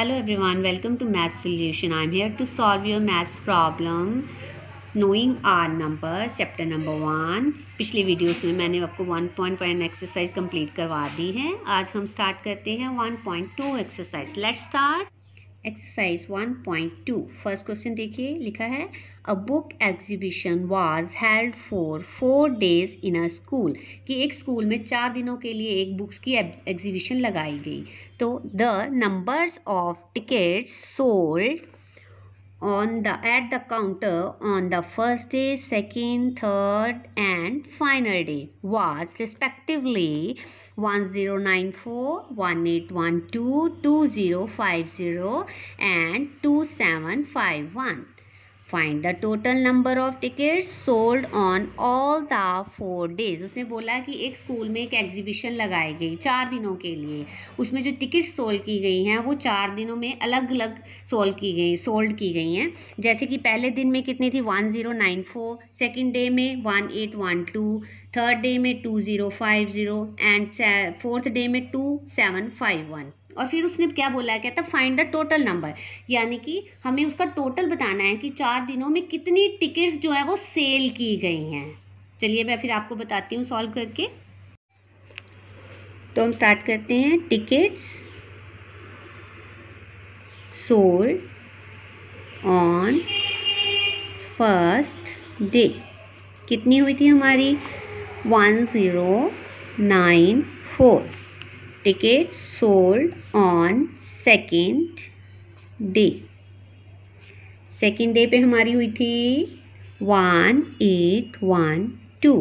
Hello everyone welcome to math solution I am here to solve your maths problem knowing our number chapter number one पिछले videos में मैंने आपको one point one exercise complete करवा दी है आज हम स्टार्ट करते हैं one point two exercise let start exercise 1.2 first question देखिए लिखा है a book exhibition was held for four days in a school कि एक स्कूल में चार दिनों के लिए एक बुक्स की एग्जीबिशन लगाई गई तो the numbers of tickets sold on the at the counter on the first day, second, third and final day was respectively 1094, 1812, 2050 and 2751. Find the total number of tickets sold on all the four days उसने बोला कि एक school में एक exhibition लगाई गई चार दिनों के लिए उसमें जो टिकट्स सोल्ड की गई हैं वो चार दिनों में अलग अलग सोल्ड की गई सोल्ड की गई हैं जैसे कि पहले दिन में कितनी थी one zero nine four second day में one eight one two third day में two zero five zero and fourth day में टू सेवन फाइव वन और फिर उसने क्या बोला है कहता फाइंड द टोटल नंबर यानी कि हमें उसका टोटल बताना है कि चार दिनों में कितनी टिकट्स जो है वो सेल की गई हैं चलिए मैं फिर आपको बताती हूँ सॉल्व करके तो हम स्टार्ट करते हैं tickets sold on first day कितनी हुई थी हमारी one zero nine four tickets sold on second day second day पे हमारी हुई थी one eight one two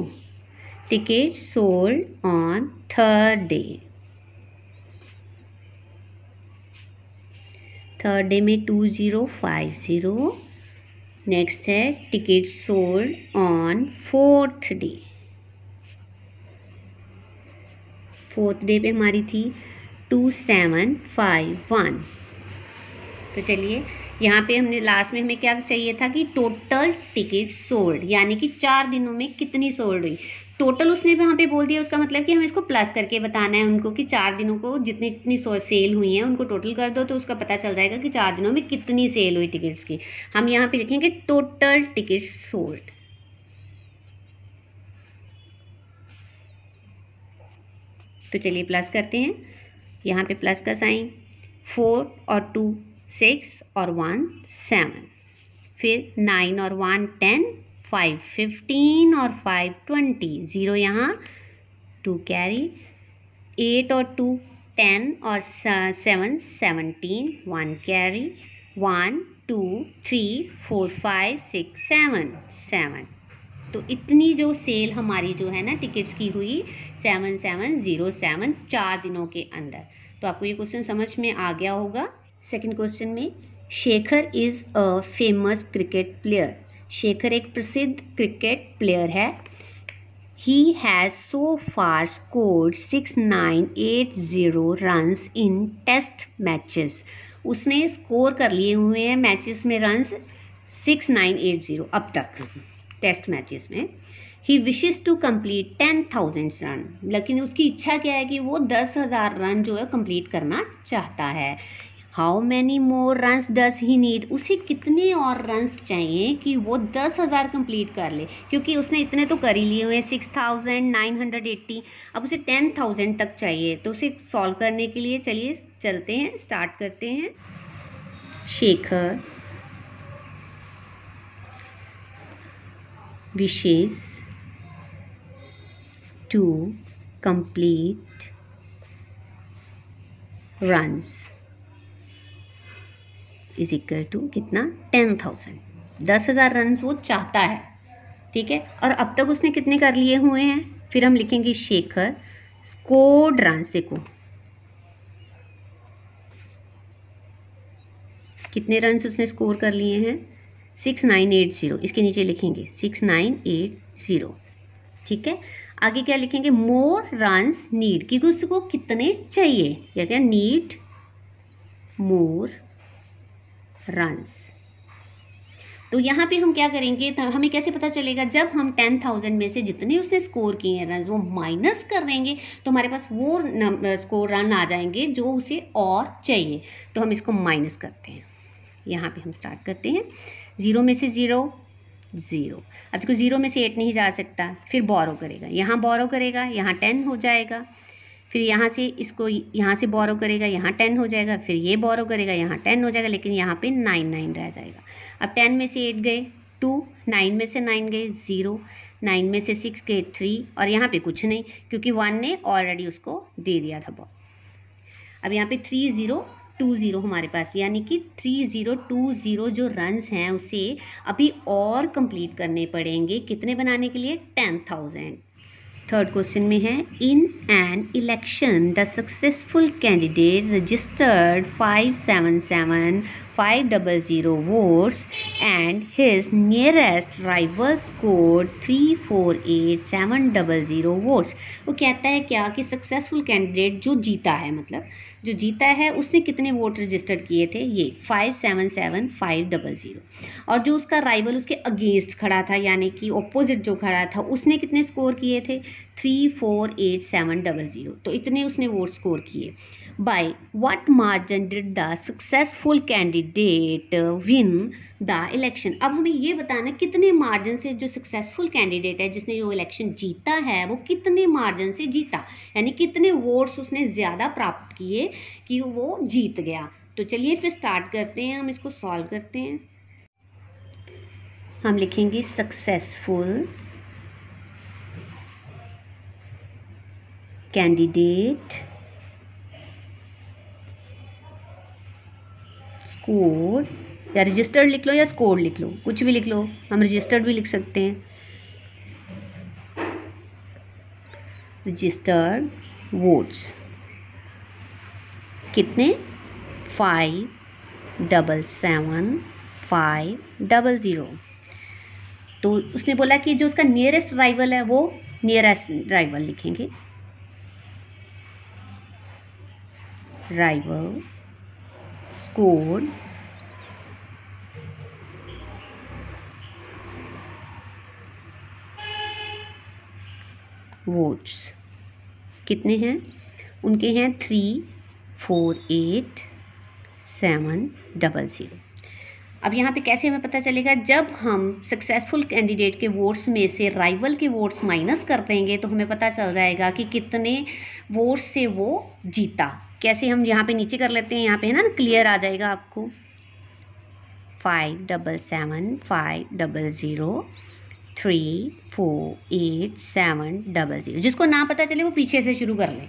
ticket sold on third day third day में two zero five zero next है ticket sold on fourth day fourth day पे हमारी थी to seven five one तो चलिए यहाँ पे हमने लास्ट में हमें क्या चाहिए था कि टोटल टिकट सोल्ड यानी कि चार दिनों में कितनी सोल्ड हुई टोटल उसने वहाँ पे बोल दिया उसका मतलब कि हमें इसको प्लस करके बताना है उनको कि चार दिनों को जितनी जितनी सेल हुई हैं उनको टोटल कर दो तो उसका पता चल जाएगा कि चार दिनों में कितनी सेल हुई टिकट्स की हम यहाँ पे लिखेंगे टोटल टिकट सोल्ड तो चलिए प्लस करते हैं यहाँ पे प्लस का साइन फोर और टू सिक्स और वन सेवन फिर नाइन और वन टेन फाइव फिफ्टीन और फाइव ट्वेंटी ज़ीरो यहाँ टू कैरी एट और टू टेन और seven seventeen one carry one two three four five six seven seven तो इतनी जो सेल हमारी जो है ना टिकट्स की हुई सेवन सेवन ज़ीरो सेवन चार दिनों के अंदर तो आपको ये क्वेश्चन समझ में आ गया होगा सेकंड क्वेश्चन में Shekhar is a famous cricket player Shekhar एक प्रसिद्ध क्रिकेट प्लेयर है he has so far scored six nine eight zero runs in test matches उसने स्कोर कर लिए हुए हैं मैचेस में runs six nine eight zero अब तक टेस्ट मैचेस में he wishes to complete ten thousand run लेकिन उसकी इच्छा क्या है कि वो दस हज़ार रन जो है कम्प्लीट करना चाहता है how many more runs does he need उसे कितने और रन्स चाहिए कि वो दस हज़ार कम्प्लीट कर ले क्योंकि उसने इतने तो कर ही लिए हुए हैं six thousand nine hundred eighty अब उसे टेन थाउजेंड तक चाहिए तो उसे सॉल्व करने के लिए चलिए चलते हैं स्टार्ट करते हैं Shekhar wishes to complete runs is equal to कितना टेन थाउजेंड दस हज़ार रन वो चाहता है ठीक है और अब तक उसने कितने कर लिए हुए हैं फिर हम लिखेंगे शेखर स्कोर्ड रन्स देखो कितने रन्स उसने स्कोर कर लिए हैं सिक्स नाइन एट ज़ीरो इसके नीचे लिखेंगे सिक्स नाइन एट ज़ीरो ठीक है आगे क्या लिखेंगे मोर रन्स नीड क्योंकि उसको कितने चाहिए या क्या नीड मोर रन्स तो यहाँ पे हम क्या करेंगे तो हमें कैसे पता चलेगा जब हम टेन थाउजेंड में से जितने उसने स्कोर किए हैं रन वो माइनस कर देंगे तो हमारे पास वो स्कोर रन आ जाएंगे जो उसे और चाहिए तो हम इसको माइनस करते हैं यहाँ पे हम स्टार्ट करते हैं ज़ीरो में से ज़ीरो ज़ीरो अब देखो ज़ीरो में से एट नहीं जा सकता फिर बोरो करेगा यहाँ बोरो करेगा यहाँ टेन हो जाएगा फिर यहाँ से इसको यहाँ से बोरो करेगा यहाँ टेन हो जाएगा फिर ये बोरो करेगा यहाँ टेन हो जाएगा लेकिन यहाँ पे नाइन नाइन रह जाएगा अब टेन में से एट गए टू नाइन में से नाइन गए ज़ीरो नाइन में से सिक्स गए थ्री और यहाँ पे कुछ नहीं क्योंकि वन ने ऑलरेडी उसको दे दिया था बॉ अब यहाँ पे थ्री ज़ीरो टू ज़ीरो हमारे पास यानी कि थ्री ज़ीरो टू ज़ीरो जो रन्स हैं उसे अभी और कंप्लीट करने पड़ेंगे कितने बनाने के लिए टेन थाउजेंड थर्ड क्वेश्चन में है in an election the successful candidate registered five seven seven five double zero votes and his nearest rival score three four eight seven double zero votes वो कहता है क्या कि सक्सेसफुल कैंडिडेट जो जीता है मतलब जो जीता है उसने कितने वोट रजिस्टर्ड किए थे ये five seven seven five double zero और जो उसका राइवल उसके अगेंस्ट खड़ा था यानी कि ऑपोजिट जो खड़ा था उसने कितने स्कोर किए थे three four eight seven double zero तो इतने उसने वोट स्कोर किए by what margin did the successful candidate win the election अब हमें ये बताना कितने मार्जिन से जो सक्सेसफुल कैंडिडेट है जिसने जो इलेक्शन जीता है वो कितने मार्जिन से जीता यानी कितने वोट्स उसने ज़्यादा प्राप्त किए कि वो जीत गया तो चलिए फिर स्टार्ट करते हैं हम इसको सॉल्व करते हैं हम लिखेंगे सक्सेसफुल candidate स्कोर या रजिस्टर्ड लिख लो या स्कोर लिख लो कुछ भी लिख लो हम रजिस्टर्ड भी लिख सकते हैं रजिस्टर्ड वोट्स कितने five double seven five double zero तो उसने बोला कि जो उसका नियरेस्ट राइवल है वो नियरेस्ट राइवल लिखेंगे rival scored वोट्स कितने हैं उनके हैं three four eight seven double zero अब यहाँ पे कैसे हमें पता चलेगा जब हम सक्सेसफुल कैंडिडेट के वोट्स में से राइवल के वोट्स माइनस कर देंगे तो हमें पता चल जाएगा कि कितने वोट्स से वो जीता कैसे हम यहाँ पे नीचे कर लेते हैं यहाँ पे है ना क्लियर आ जाएगा आपको five double seven five double zero three four eight seven double zero जिसको ना पता चले वो पीछे से शुरू कर लें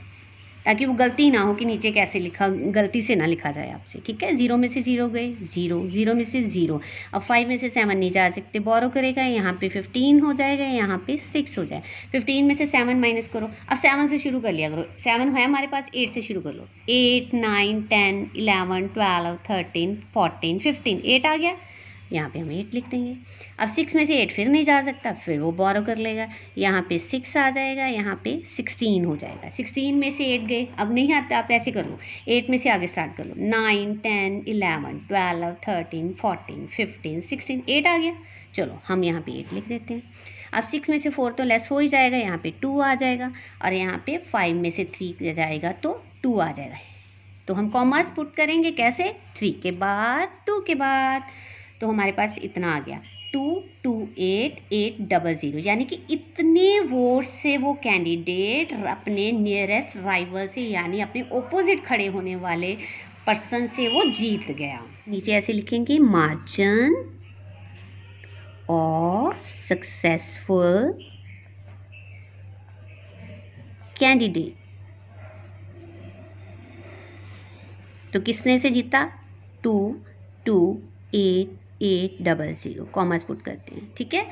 ताकि वो गलती ना हो कि नीचे कैसे लिखा गलती से ना लिखा जाए आपसे ठीक है ज़ीरो में से ज़ीरो गए ज़ीरो ज़ीरो में से ज़ीरो अब फाइव में से सेवन नहीं जा सकते बोरो करेगा यहाँ पे फिफ्टीन हो जाएगा यहाँ पे सिक्स हो जाए फिफ्टीन में से सेवन माइनस करो अब सेवन से शुरू कर लिया करो सेवन है हमारे पास एट से शुरू कर लो eight nine ten eleven twelve thirteen fourteen fifteen eight आ गया यहाँ पे हम एट लिख देंगे अब सिक्स में से एट फिर नहीं जा सकता फिर वो बोरो कर लेगा यहाँ पे सिक्स आ जाएगा यहाँ पे सिक्सटीन हो जाएगा सिक्सटीन में से एट गए अब नहीं आता आप ऐसे कर लो एट में से आगे स्टार्ट कर लो nine ten eleven twelve thirteen fourteen fifteen sixteen eight आ गया चलो हम यहाँ पे एट लिख देते हैं अब सिक्स में से फोर तो लेस हो ही जाएगा यहाँ पे टू आ जाएगा और यहाँ पे फाइव में से थ्री जाएगा तो टू आ जाएगा तो हम कॉमर्स पुट करेंगे कैसे थ्री के बाद टू के बाद तो हमारे पास इतना आ गया two two eight eight double zero यानी कि इतने वोट से वो कैंडिडेट अपने नियरेस्ट राइवल से यानी अपने ओपोजिट खड़े होने वाले पर्सन से वो जीत गया नीचे ऐसे लिखेंगे मार्जिन ऑफ सक्सेसफुल कैंडिडेट तो किसने से जीता two two eight eight double zero commas put करते हैं ठीक है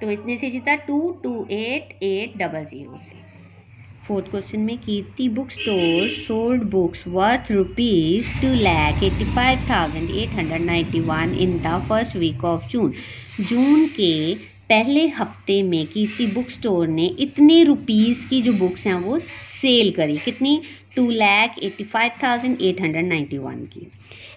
तो इतने से जीता two two eight eight double zero से फोर्थ क्वेश्चन में Kirti book store sold books worth rupees two lakh eighty five thousand eight hundred ninety one in the first week of June June के पहले हफ्ते में कीर्ति बुक स्टोर ने इतने rupees की जो बुक्स हैं वो सेल करी कितनी two lakh eighty five thousand eight hundred ninety one की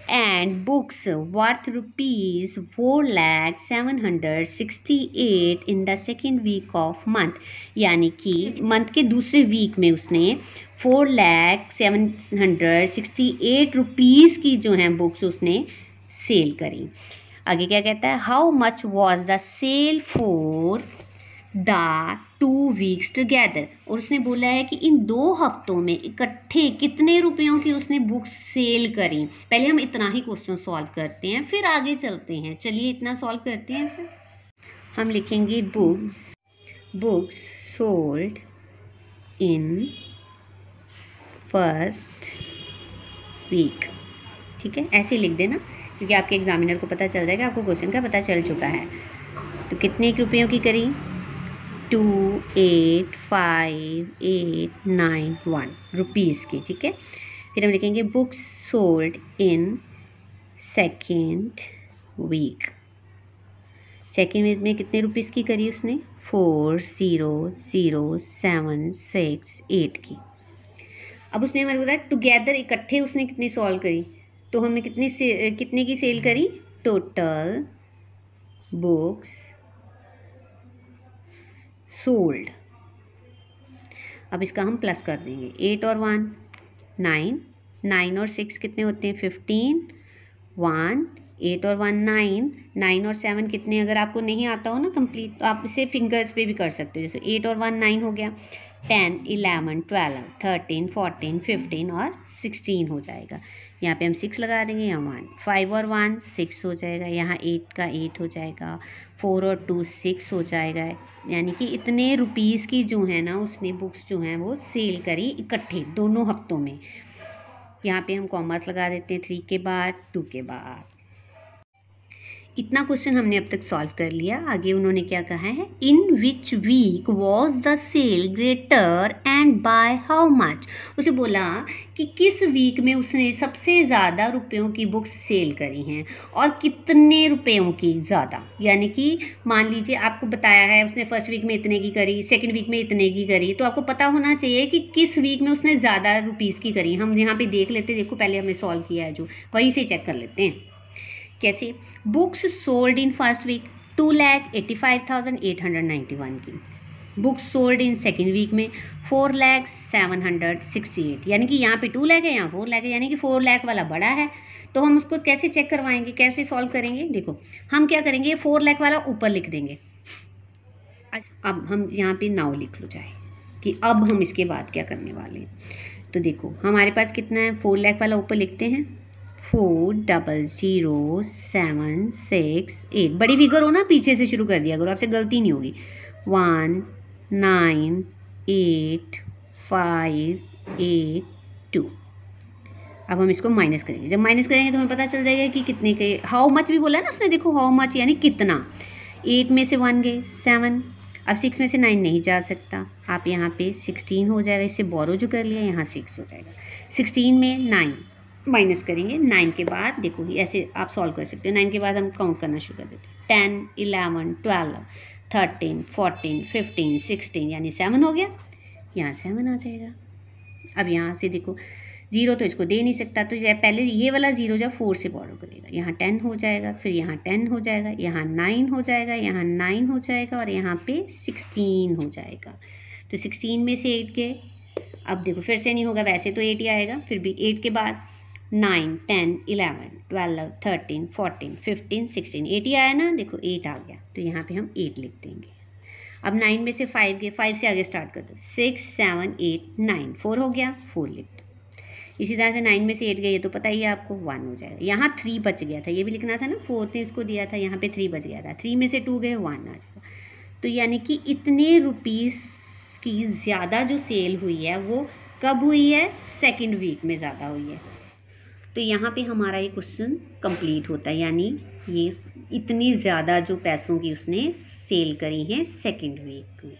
and books worth rupees 4 lakh eight in the second week of month यानी कि मंथ के दूसरे वीक में उसने four lakh seven hundred sixty eight rupees की जो हैं बुक्स उसने सेल करी आगे क्या कहता है how much was the sale for the two weeks together और उसने बोला है कि इन दो हफ्तों में इकट्ठे कितने रुपयों की उसने बुक सेल करी पहले हम इतना ही क्वेश्चन सॉल्व करते हैं फिर आगे चलते हैं चलिए इतना सॉल्व करते हैं फिर हम लिखेंगे books books sold in first week ठीक है ऐसे लिख देना क्योंकि आपके एग्जामिनर को पता चल जाएगा आपको क्वेश्चन का पता चल चुका है तो कितने रुपयों की करी two eight five eight nine one rupees की ठीक है फिर हम लिखेंगे books sold in second week second week में कितने रुपीज़ की करी उसने four zero zero seven six eight की अब उसने हमारे बोला टुगेदर इकट्ठे उसने कितनी सॉल्व करी तो हमने कितनी से, कितने की सेल करी टोटल बुक्स सोल्ड अब इसका हम प्लस कर देंगे एट और वन नाइन नाइन और सिक्स कितने होते हैं फिफ्टीन वन एट और वन नाइन नाइन और सेवन कितने अगर आपको नहीं आता हो ना कंप्लीट तो आप इसे फिंगर्स पे भी कर सकते हो जैसे एट और वन नाइन हो गया ten eleven twelve thirteen fourteen fifteen और सिक्सटीन हो जाएगा यहाँ पे हम सिक्स लगा देंगे यहाँ वन फाइव और वन सिक्स हो जाएगा यहाँ एट का एट हो जाएगा फोर और टू सिक्स हो जाएगा यानी कि इतने रुपीज़ की जो है ना उसने बुक्स जो हैं वो सेल करी इकट्ठे दोनों हफ्तों में यहाँ पे हम कॉमर्स लगा देते हैं थ्री के बाद टू के बाद इतना क्वेश्चन हमने अब तक सॉल्व कर लिया आगे उन्होंने क्या कहा है in which week was the sale greater and by how much उसे बोला कि किस वीक में उसने सबसे ज़्यादा रुपयों की बुक्स सेल करी हैं और कितने रुपयों की ज़्यादा यानी कि मान लीजिए आपको बताया है उसने फर्स्ट वीक में इतने की करी सेकेंड वीक में इतने की करी तो आपको पता होना चाहिए कि किस वीक में उसने ज़्यादा रुपीज़ की करी हम यहाँ पर देख लेते देखो पहले हमने सॉल्व किया है जो वहीं से चेक कर लेते हैं कैसी books sold in first week two lakh eighty five thousand eight hundred ninety one की books sold in second week में four lakh seven hundred sixty eight यानी कि यहाँ पे टू लैख है यहाँ फोर लैख है यानी कि फोर लैख वाला बड़ा है तो हम उसको कैसे चेक करवाएंगे कैसे सॉल्व करेंगे देखो हम क्या करेंगे फोर लैख वाला ऊपर लिख देंगे अब हम यहाँ पे नाव लिख लो चाहे कि अब हम इसके बाद क्या करने वाले हैं तो देखो हमारे पास कितना है फोर लैख वाला ऊपर लिखते हैं four double zero seven six eight बड़ी फिगर हो ना पीछे से शुरू कर दिया करो आपसे गलती नहीं होगी one nine eight five eight two अब हम इसको माइनस करेंगे जब माइनस करेंगे तो हमें पता चल जाएगा कि कितने के हाउ मच भी बोला है ना उसने देखो हाउ मच यानी कितना एट में से वन गए सेवन अब सिक्स में से नाइन नहीं जा सकता आप यहाँ पे सिक्सटीन हो जाएगा इससे बोरो जो कर लिया यहाँ सिक्स हो जाएगा सिक्सटीन में नाइन माइनस करेंगे नाइन के बाद देखो ये ऐसे आप सॉल्व कर सकते हो नाइन के बाद हम काउंट करना शुरू कर देते हैं ten eleven twelve thirteen fourteen fifteen sixteen यानी सेवन हो गया यहाँ सेवन आ जाएगा अब यहाँ से देखो ज़ीरो तो इसको दे नहीं सकता तो पहले ये वाला ज़ीरो जो फोर से बॉर्डर करेगा यहाँ टेन हो जाएगा फिर यहाँ टेन हो जाएगा यहाँ नाइन हो जाएगा यहाँ नाइन हो जाएगा और यहाँ पे सिक्सटीन हो जाएगा तो सिक्सटीन में से एट के अब देखो फिर से नहीं होगा वैसे तो एट ही आएगा फिर भी एट के बाद nine ten eleven twelve thirteen fourteen fifteen sixteen eight ही आया ना देखो एट आ गया तो यहाँ पे हम एट लिख देंगे अब नाइन में से फाइव गए फाइव से आगे स्टार्ट कर दो six seven eight nine four हो गया फोर लिख दो इसी तरह से नाइन में से एट गए ये तो पता ही है आपको वन हो जाएगा यहाँ थ्री बच गया था ये भी लिखना था ना फोर ने इसको दिया था यहाँ पर थ्री बच गया था थ्री में से टू गए वन आ जाएगा तो यानी कि इतने रुपीज़ की ज़्यादा जो सेल हुई है वो कब हुई है सेकेंड वीक में ज़्यादा हुई है तो यहाँ पे हमारा ये क्वेश्चन कंप्लीट होता है यानी ये इतनी ज़्यादा जो पैसों की उसने सेल करी है सेकंड वीक में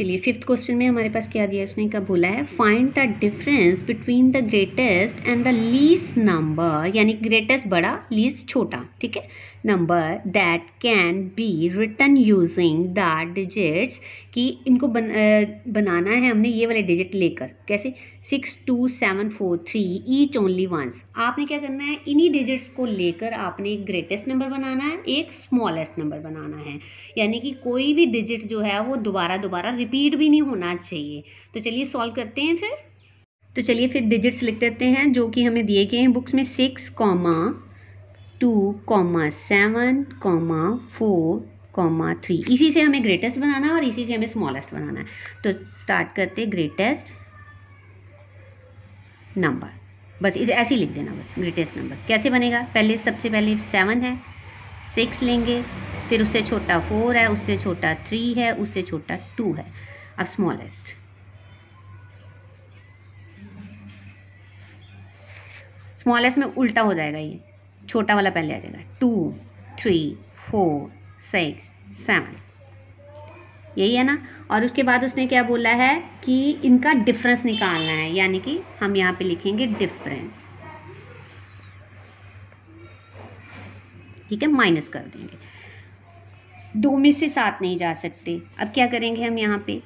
चलिए फिफ्थ क्वेश्चन में हमारे पास क्या दिया उसने क्या बोला है find the difference between the greatest and the least number यानी ग्रेटेस्ट बड़ा लीस्ट छोटा ठीक है number that can be written using the digits कि इनको बन, आ, बनाना है हमने ये वाले डिजिट लेकर कैसे six two seven four three each only once आपने क्या करना है इन्हीं डिजिट्स को लेकर आपने एक ग्रेटेस्ट नंबर बनाना है एक स्मॉलेस्ट नंबर बनाना है यानी कि कोई भी डिजिट जो है वो दोबारा दोबारा रिपीट भी नहीं होना चाहिए तो चलिए सॉल्व करते हैं फिर तो चलिए फिर डिजिट्स लिख देते हैं जो कि हमें दिए गए हैं बुक्स में six comma two comma seven comma four comma three इसी से हमें ग्रेटेस्ट बनाना है और इसी से हमें स्मॉलेस्ट बनाना है तो स्टार्ट करते ग्रेटेस्ट नंबर बस इधर ऐसे ही लिख देना बस ग्रेटेस्ट नंबर कैसे बनेगा पहले सबसे पहले सेवन है सिक्स लेंगे फिर उससे छोटा फोर है उससे छोटा थ्री है उससे छोटा टू है अब स्मॉलेस्ट स्मॉलेस्ट में उल्टा हो जाएगा ये छोटा वाला पहले आ जाएगा two three four six seven यही है ना और उसके बाद उसने क्या बोला है कि इनका डिफरेंस निकालना है यानी कि हम यहाँ पे लिखेंगे डिफरेंस ठीक है माइनस कर देंगे दो में से सात नहीं जा सकते अब क्या करेंगे हम यहाँ पे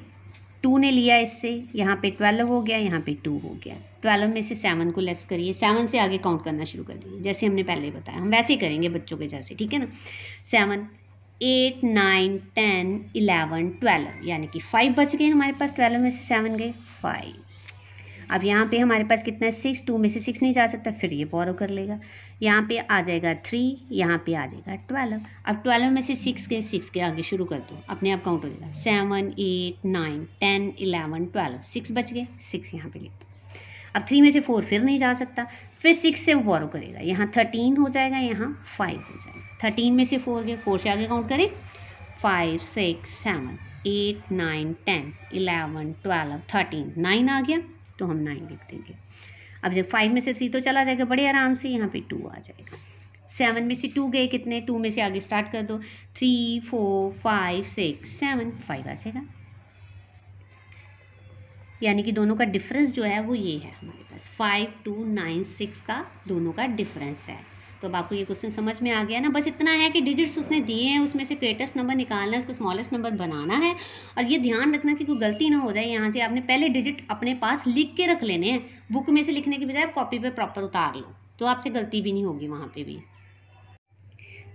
टू ने लिया इससे यहाँ पे ट्वेल्व हो गया यहाँ पे टू हो गया ट्वेल्व में से सेवन को लेस करिए सेवन से आगे काउंट करना शुरू कर दीजिए जैसे हमने पहले बताया हम वैसे ही करेंगे बच्चों के जैसे ठीक है ना seven eight nine ten eleven twelve यानी कि फाइव बच गए हमारे पास ट्वेल्व में से सेवन गए फाइव अब यहाँ पे हमारे पास कितना है सिक्स टू में से सिक्स नहीं जा सकता फिर ये बोरो कर लेगा यहाँ पे आ जाएगा थ्री यहाँ पे आ जाएगा ट्वेल्व अब ट्वेल्व में से सिक्स के सिक्स के आगे शुरू कर दो अपने आप काउंट हो जाएगा seven eight nine ten eleven twelve six बच गए सिक्स यहाँ पे लिख दो अब थ्री में से फोर फिर नहीं जा सकता फिर सिक्स से वो बोरो करेगा यहाँ थर्टीन हो जाएगा यहाँ फाइव हो जाएगा थर्टीन में से फोर गए फोर से आगे काउंट करें five six seven eight nine ten eleven twelve thirteen nine आ गया तो हम नाइन लिख देंगे अब जब फाइव में से थ्री तो चला जाएगा बड़े आराम से यहाँ पे टू आ जाएगा सेवन में से टू गए कितने टू में से आगे स्टार्ट कर दो three four five six seven five आ जाएगा यानी कि दोनों का डिफरेंस जो है वो ये है हमारे पास फाइव टू नाइन सिक्स का दोनों का डिफरेंस है तो अब आपको ये क्वेश्चन समझ में आ गया ना बस इतना है कि डिजिट्स उसने दिए हैं उसमें से ग्रेटेस्ट नंबर निकालना है उसको स्मॉलेस्ट नंबर बनाना है और ये ध्यान रखना कि कोई गलती ना हो जाए यहाँ से आपने पहले डिजिट अपने पास लिख के रख लेने हैं बुक में से लिखने के बजाय कॉपी पर प्रॉपर उतार लो तो आपसे गलती भी नहीं होगी वहाँ पर भी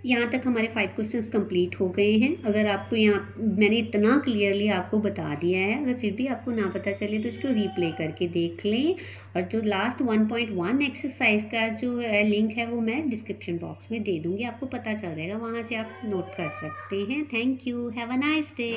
यहाँ तक हमारे फाइव क्वेश्चंस कंप्लीट हो गए हैं अगर आपको यहाँ मैंने इतना क्लियरली आपको बता दिया है अगर फिर भी आपको ना पता चले तो इसको रीप्ले करके देख लें और जो last one point one exercise का जो है लिंक है वो मैं डिस्क्रिप्शन बॉक्स में दे दूँगी आपको पता चल जाएगा वहाँ से आप नोट कर सकते हैं thank you have a nice day